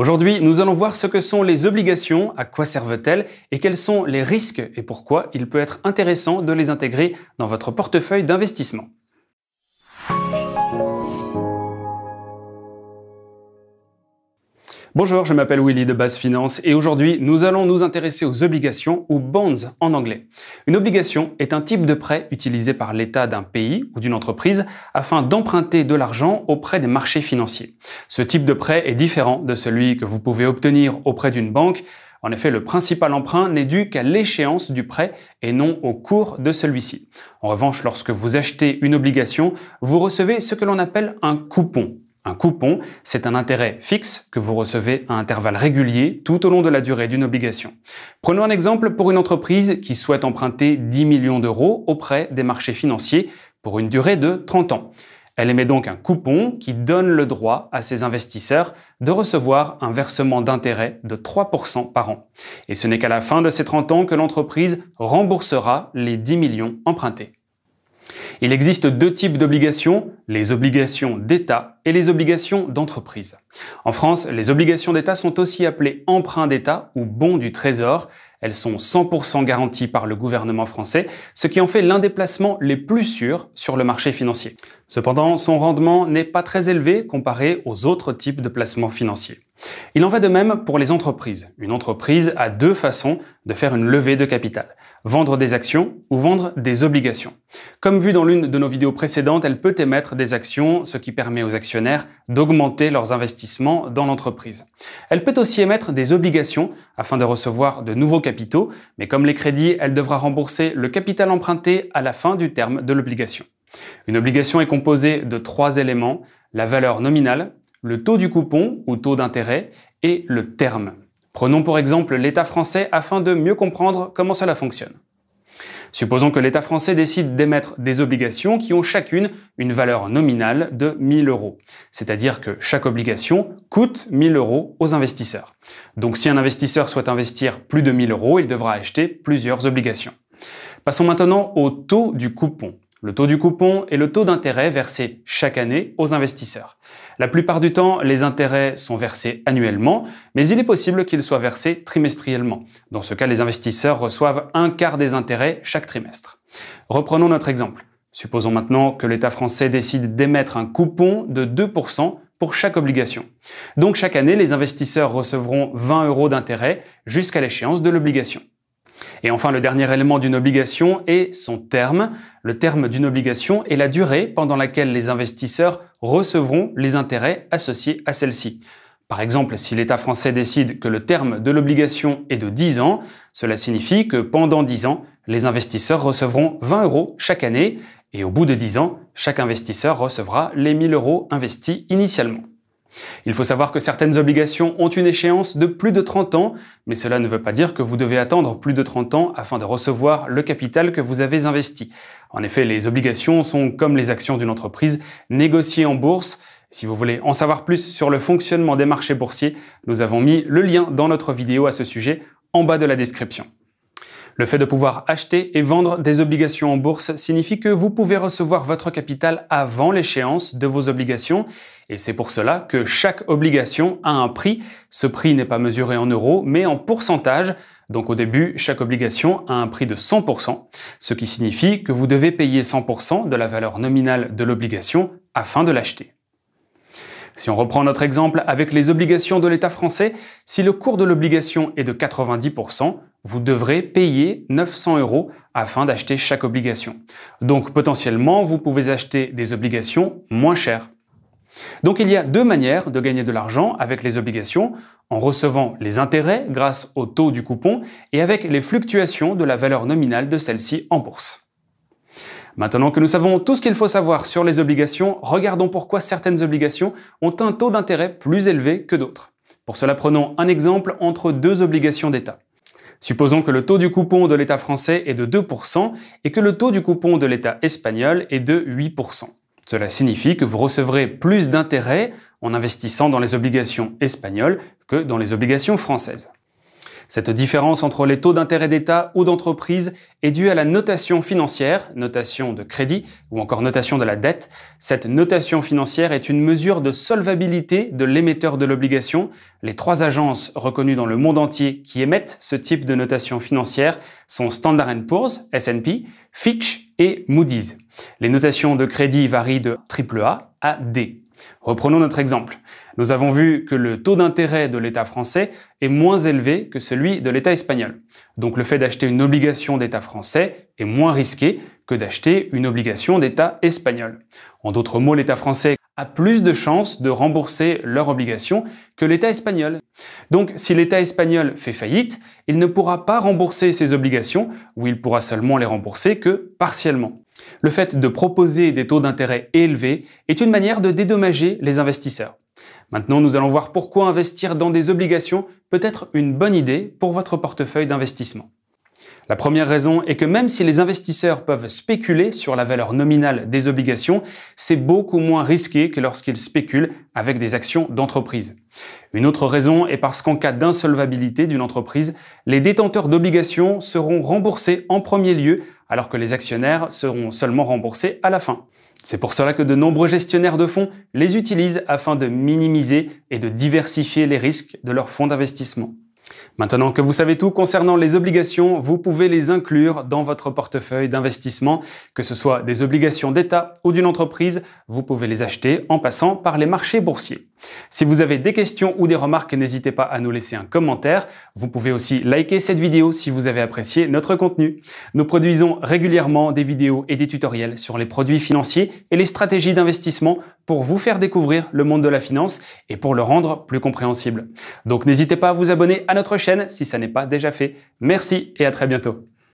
Aujourd'hui, nous allons voir ce que sont les obligations, à quoi servent-elles et quels sont les risques et pourquoi il peut être intéressant de les intégrer dans votre portefeuille d'investissement. Bonjour, je m'appelle Willy de Base Finance et aujourd'hui nous allons nous intéresser aux obligations ou bonds en anglais. Une obligation est un type de prêt utilisé par l'État d'un pays ou d'une entreprise afin d'emprunter de l'argent auprès des marchés financiers. Ce type de prêt est différent de celui que vous pouvez obtenir auprès d'une banque en effet, le principal emprunt n'est dû qu'à l'échéance du prêt et non au cours de celui-ci. En revanche, lorsque vous achetez une obligation, vous recevez ce que l'on appelle un coupon. Un coupon, c'est un intérêt fixe que vous recevez à intervalles réguliers tout au long de la durée d'une obligation. Prenons un exemple pour une entreprise qui souhaite emprunter 10 millions d'euros auprès des marchés financiers pour une durée de 30 ans. Elle émet donc un coupon qui donne le droit à ses investisseurs de recevoir un versement d'intérêt de 3% par an. Et ce n'est qu'à la fin de ces 30 ans que l'entreprise remboursera les 10 millions empruntés. Il existe deux types d'obligations, les obligations d'État et les obligations d'entreprise. En France, les obligations d'État sont aussi appelées emprunts d'État ou bons du Trésor. Elles sont 100% garanties par le gouvernement français, ce qui en fait l'un des placements les plus sûrs sur le marché financier. Cependant, son rendement n'est pas très élevé comparé aux autres types de placements financiers. Il en va de même pour les entreprises. Une entreprise a deux façons de faire une levée de capital vendre des actions ou vendre des obligations. Comme vu dans l'une de nos vidéos précédentes, elle peut émettre des actions, ce qui permet aux actionnaires d'augmenter leurs investissements dans l'entreprise. Elle peut aussi émettre des obligations afin de recevoir de nouveaux capitaux, mais comme les crédits, elle devra rembourser le capital emprunté à la fin du terme de l'obligation. Une obligation est composée de trois éléments, la valeur nominale, le taux du coupon ou taux d'intérêt et le terme. Prenons pour exemple l'État français afin de mieux comprendre comment cela fonctionne. Supposons que l'État français décide d'émettre des obligations qui ont chacune une valeur nominale de 1000 euros. C'est-à-dire que chaque obligation coûte 1000 euros aux investisseurs. Donc si un investisseur souhaite investir plus de 1000 euros, il devra acheter plusieurs obligations. Passons maintenant au taux du coupon le taux du coupon est le taux d'intérêt versé chaque année aux investisseurs. La plupart du temps, les intérêts sont versés annuellement, mais il est possible qu'ils soient versés trimestriellement. Dans ce cas, les investisseurs reçoivent un quart des intérêts chaque trimestre. Reprenons notre exemple. Supposons maintenant que l'État français décide d'émettre un coupon de 2% pour chaque obligation. Donc chaque année, les investisseurs recevront 20 euros d'intérêt jusqu'à l'échéance de l'obligation. Et enfin, le dernier élément d'une obligation est son terme. Le terme d'une obligation est la durée pendant laquelle les investisseurs recevront les intérêts associés à celle-ci. Par exemple, si l'État français décide que le terme de l'obligation est de 10 ans, cela signifie que pendant 10 ans, les investisseurs recevront 20 euros chaque année et au bout de 10 ans, chaque investisseur recevra les 1000 euros investis initialement. Il faut savoir que certaines obligations ont une échéance de plus de 30 ans, mais cela ne veut pas dire que vous devez attendre plus de 30 ans afin de recevoir le capital que vous avez investi. En effet, les obligations sont comme les actions d'une entreprise négociées en bourse. Si vous voulez en savoir plus sur le fonctionnement des marchés boursiers, nous avons mis le lien dans notre vidéo à ce sujet en bas de la description. Le fait de pouvoir acheter et vendre des obligations en bourse signifie que vous pouvez recevoir votre capital avant l'échéance de vos obligations et c'est pour cela que chaque obligation a un prix. Ce prix n'est pas mesuré en euros mais en pourcentage. Donc au début, chaque obligation a un prix de 100%, ce qui signifie que vous devez payer 100% de la valeur nominale de l'obligation afin de l'acheter. Si on reprend notre exemple avec les obligations de l'État français, si le cours de l'obligation est de 90%, vous devrez payer 900 euros afin d'acheter chaque obligation. Donc potentiellement, vous pouvez acheter des obligations moins chères. Donc il y a deux manières de gagner de l'argent avec les obligations, en recevant les intérêts grâce au taux du coupon et avec les fluctuations de la valeur nominale de celle-ci en bourse. Maintenant que nous savons tout ce qu'il faut savoir sur les obligations, regardons pourquoi certaines obligations ont un taux d'intérêt plus élevé que d'autres. Pour cela, prenons un exemple entre deux obligations d'État. Supposons que le taux du coupon de l'État français est de 2% et que le taux du coupon de l'État espagnol est de 8%. Cela signifie que vous recevrez plus d'intérêt en investissant dans les obligations espagnoles que dans les obligations françaises. Cette différence entre les taux d'intérêt d'État ou d'entreprise est due à la notation financière, notation de crédit ou encore notation de la dette. Cette notation financière est une mesure de solvabilité de l'émetteur de l'obligation. Les trois agences reconnues dans le monde entier qui émettent ce type de notation financière sont Standard Poor's, S&P, Fitch et Moody's. Les notations de crédit varient de AAA à D. Reprenons notre exemple. Nous avons vu que le taux d'intérêt de l'État français est moins élevé que celui de l'État espagnol. Donc le fait d'acheter une obligation d'État français est moins risqué que d'acheter une obligation d'État espagnol. En d'autres mots, l'État français a plus de chances de rembourser leurs obligations que l'État espagnol. Donc si l'État espagnol fait faillite, il ne pourra pas rembourser ses obligations, ou il pourra seulement les rembourser que partiellement. Le fait de proposer des taux d'intérêt élevés est une manière de dédommager les investisseurs. Maintenant, nous allons voir pourquoi investir dans des obligations peut être une bonne idée pour votre portefeuille d'investissement. La première raison est que même si les investisseurs peuvent spéculer sur la valeur nominale des obligations, c'est beaucoup moins risqué que lorsqu'ils spéculent avec des actions d'entreprise. Une autre raison est parce qu'en cas d'insolvabilité d'une entreprise, les détenteurs d'obligations seront remboursés en premier lieu, alors que les actionnaires seront seulement remboursés à la fin. C'est pour cela que de nombreux gestionnaires de fonds les utilisent afin de minimiser et de diversifier les risques de leurs fonds d'investissement. Maintenant que vous savez tout concernant les obligations, vous pouvez les inclure dans votre portefeuille d'investissement, que ce soit des obligations d'État ou d'une entreprise, vous pouvez les acheter en passant par les marchés boursiers. Si vous avez des questions ou des remarques, n'hésitez pas à nous laisser un commentaire. Vous pouvez aussi liker cette vidéo si vous avez apprécié notre contenu. Nous produisons régulièrement des vidéos et des tutoriels sur les produits financiers et les stratégies d'investissement pour vous faire découvrir le monde de la finance et pour le rendre plus compréhensible. Donc n'hésitez pas à vous abonner à notre chaîne si ça n'est pas déjà fait. Merci et à très bientôt.